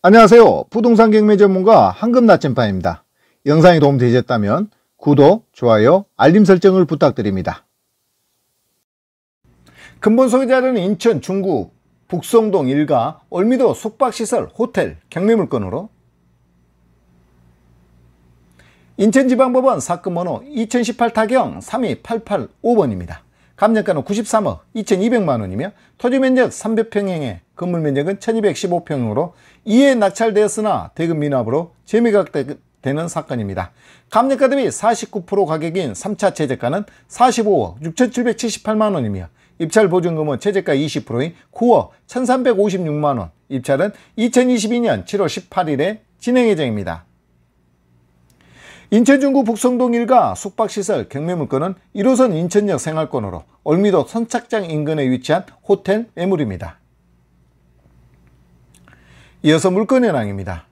안녕하세요. 부동산 경매 전문가 황금나침반입니다. 영상이 도움되셨다면 구독, 좋아요, 알림 설정을 부탁드립니다. 근본 소비자는 인천 중구 북성동 일가 올미도 숙박시설 호텔 경매 물건으로 인천지방법원 사건번호 2018 타경 32885번입니다. 감정가는 93억 2200만 원이며 토지 면적 300평형에 건물 면적은 1215평으로 이에 낙찰되었으나 대금 미납으로 재미각되는 사건입니다. 감정가 대비 49% 가격인 3차 최저가는 45억 6778만 원이며 입찰 보증금은 최저가 20%인 9억 1356만 원, 입찰은 2022년 7월 18일에 진행 예정입니다. 인천중구 북성동 1가 숙박시설 경매물건은 1호선 인천역 생활권으로 올미도 선착장 인근에 위치한 호텔 매물입니다. 이어서 물건 현황입니다.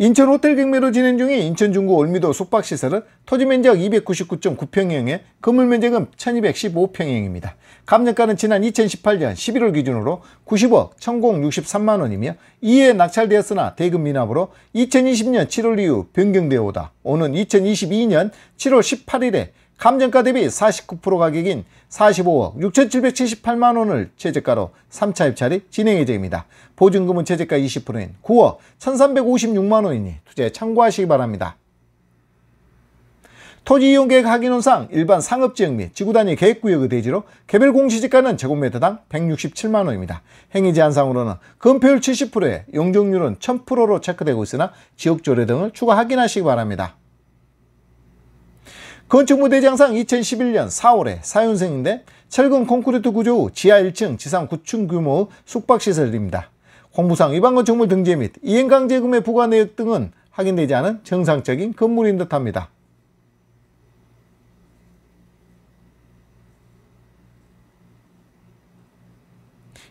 인천 호텔 경매로 진행 중인 인천 중구 올미도 숙박시설은 토지 면적 299.9평형에 건물 면적은 1215평형입니다. 감정가는 지난 2018년 11월 기준으로 90억 1063만원이며 이에 낙찰되었으나 대금 미납으로 2020년 7월 이후 변경되어 오다 오는 2022년 7월 18일에 감정가 대비 49% 가격인 45억 6,778만원을 최저가로 3차 입찰이 진행 예정입니다. 보증금은 최저가 20%인 9억 1,356만원이니 투자에 참고하시기 바랍니다. 토지이용계획 확인원상 일반 상업지역 및 지구단위 계획구역의 대지로 개별 공시지가는 제곱미터당 167만원입니다. 행위제한상으로는 금표율 70%에 용적률은 1000%로 체크되고 있으나 지역조례 등을 추가 확인하시기 바랍니다. 건축무대장상 2011년 4월에 사연생인데 철근 콘크리트 구조 후 지하 1층 지상 9층 규모 숙박시설입니다. 공부상 위반건축물 등재 및 이행강제금의 부과 내역 등은 확인되지 않은 정상적인 건물인 듯합니다.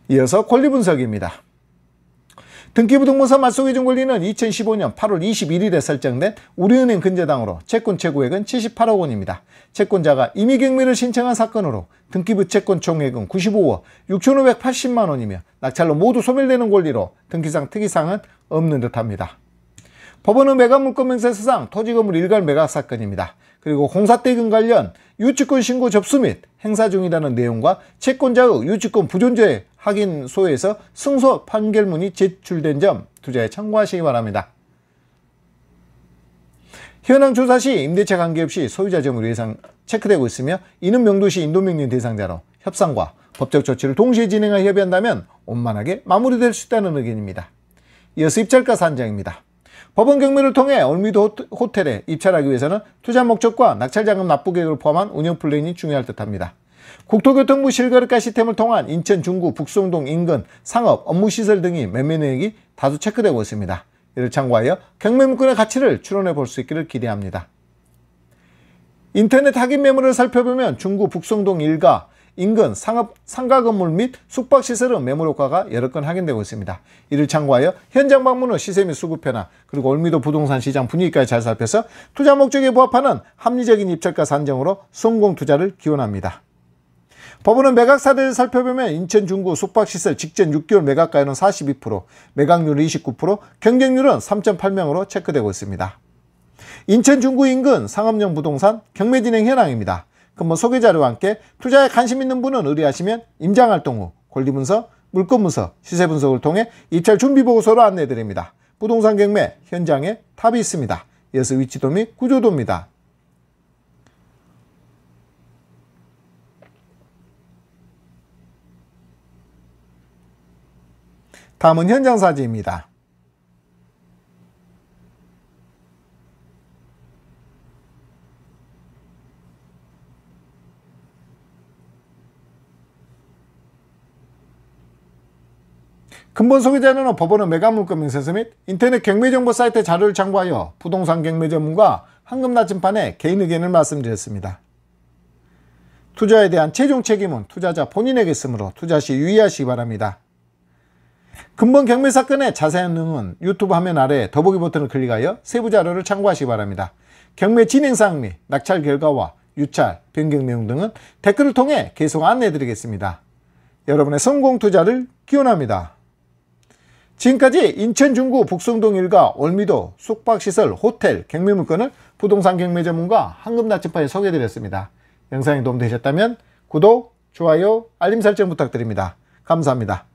이어서 권리분석입니다. 등기부등본서 맞속기중 권리는 2015년 8월 21일에 설정된 우리은행 근저당으로 채권 최고액은 78억 원입니다. 채권자가 임의경매를 신청한 사건으로 등기부 채권 총액은 95억 6,580만 원이며 낙찰로 모두 소멸되는 권리로 등기상 특이사항은 없는 듯합니다. 법원은 매각물권명세서상 토지건물 일괄 매각 사건입니다. 그리고 공사대금 관련 유치권 신고 접수 및 행사 중이라는 내용과 채권자의 유치권 부존재에 확인소에서 승소 판결문이 제출된 점 투자에 참고하시기 바랍니다. 현황 조사 시 임대차 관계없이 소유자 점을로 예상 체크되고 있으며 이는 명도시 인도명령 대상자로 협상과 법적 조치를 동시에 진행하여 협의한다면 원만하게 마무리될 수 있다는 의견입니다. 이어서 입찰가 산정입니다. 법원 경매를 통해 올미도 호텔에 입찰하기 위해서는 투자 목적과 낙찰자금 납부 계획을 포함한 운영 플랜이 중요할 듯합니다. 국토교통부 실거래가 시스템을 통한 인천 중구 북송동 인근 상업 업무시설 등이 매매 내역이 다수 체크되고 있습니다. 이를 참고하여 경매물권의 가치를 추론해 볼 수 있기를 기대합니다. 인터넷 확인 매물을 살펴보면 중구 북송동 일가 인근 상업, 상가 건물 및 숙박시설은 매물 효과가 여러 건 확인되고 있습니다. 이를 참고하여 현장 방문 은 시세 및 수급 변화 그리고 올미도 부동산 시장 분위기까지 잘 살펴서 투자 목적에 부합하는 합리적인 입찰가 산정으로 성공 투자를 기원합니다. 법원은 매각 사례를 살펴보면 인천 중구 숙박시설 직전 6개월 매각가에는 42%, 매각률은 29%, 경쟁률은 3.8명으로 체크되고 있습니다. 인천 중구 인근 상업용 부동산 경매진행 현황입니다. 그 근무 소개자료와 함께 투자에 관심 있는 분은 의뢰하시면 임장활동 후 권리분석, 물건분석, 시세분석을 통해 입찰 준비보고서로 안내드립니다. 해 부동산 경매 현장에 탑이 있습니다. 이어서 위치도 및 구조도입니다. 다음은 현장 사진입니다. 근본 소유자는 법원은 매각물권 명세서 및 인터넷 경매정보 사이트 자료를 참고하여 부동산 경매 전문가 황금 나침판에 개인 의견을 말씀드렸습니다. 투자에 대한 최종 책임은 투자자 본인에게 있으므로 투자 시 유의하시기 바랍니다. 금번 경매 사건의 자세한 내용은 유튜브 화면 아래 더보기 버튼을 클릭하여 세부 자료를 참고하시기 바랍니다. 경매 진행사항 및 낙찰 결과와 유찰, 변경 내용 등은 댓글을 통해 계속 안내해드리겠습니다. 여러분의 성공 투자를 기원합니다. 지금까지 인천 중구 북성동 일가 월미도 숙박시설 호텔 경매 물건을 부동산 경매 전문가 황금나침판에 소개해드렸습니다. 영상이 도움되셨다면 구독, 좋아요, 알림 설정 부탁드립니다. 감사합니다.